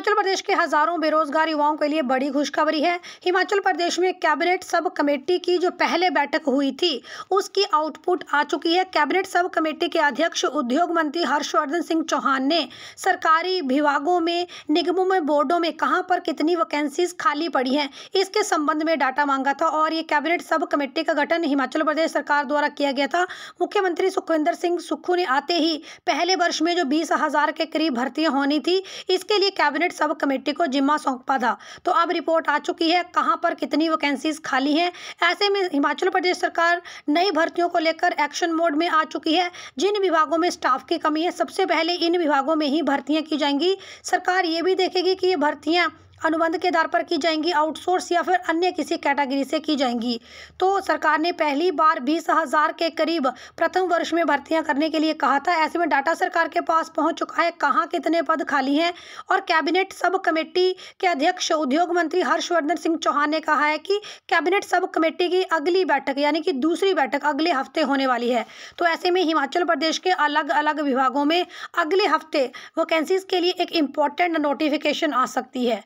हिमाचल प्रदेश के हजारों बेरोजगार युवाओं के लिए बड़ी खुशखबरी है हिमाचल प्रदेश में कैबिनेट सब कमेटी की जो पहले बैठक हुई थी उसकी आउटपुट आ चुकी है कैबिनेट सब कमेटी के अध्यक्ष उद्योग मंत्री हर्षवर्धन सिंह चौहान ने सरकारी विभागों में निगमों में बोर्डो में कहाँ पर कितनी वैकेंसीज खाली पड़ी है इसके संबंध में डाटा मांगा था और ये कैबिनेट सब कमेटी का गठन हिमाचल प्रदेश सरकार द्वारा किया गया था मुख्यमंत्री सुखविंदर सिंह सुक्खू ने आते ही पहले वर्ष में जो बीस हजार के करीब भर्तियां होनी थी इसके लिए कैबिनेट कैबिनेट सब कमेटी को जिम्मा सौंपा था तो अब रिपोर्ट आ चुकी है कहाँ पर कितनी वैकेंसीज खाली हैं ऐसे में हिमाचल प्रदेश सरकार नई भर्तियों को लेकर एक्शन मोड में आ चुकी है जिन विभागों में स्टाफ की कमी है सबसे पहले इन विभागों में ही भर्तियाँ की जाएंगी सरकार ये भी देखेगी कि ये भर्तियाँ अनुबंध के आधार पर की जाएंगी आउटसोर्स या फिर अन्य किसी कैटेगरी से की जाएंगी तो सरकार ने पहली बार बीस हज़ार के करीब प्रथम वर्ष में भर्तियां करने के लिए कहा था ऐसे में डाटा सरकार के पास पहुंच चुका है कहाँ कितने पद खाली हैं और कैबिनेट सब कमेटी के अध्यक्ष उद्योग मंत्री हर्षवर्धन सिंह चौहान ने कहा है कि कैबिनेट सब कमेटी की अगली बैठक यानी कि दूसरी बैठक अगले हफ्ते होने वाली है तो ऐसे में हिमाचल प्रदेश के अलग अलग विभागों में अगले हफ्ते वैकेंसीज के लिए एक इम्पॉर्टेंट नोटिफिकेशन आ सकती है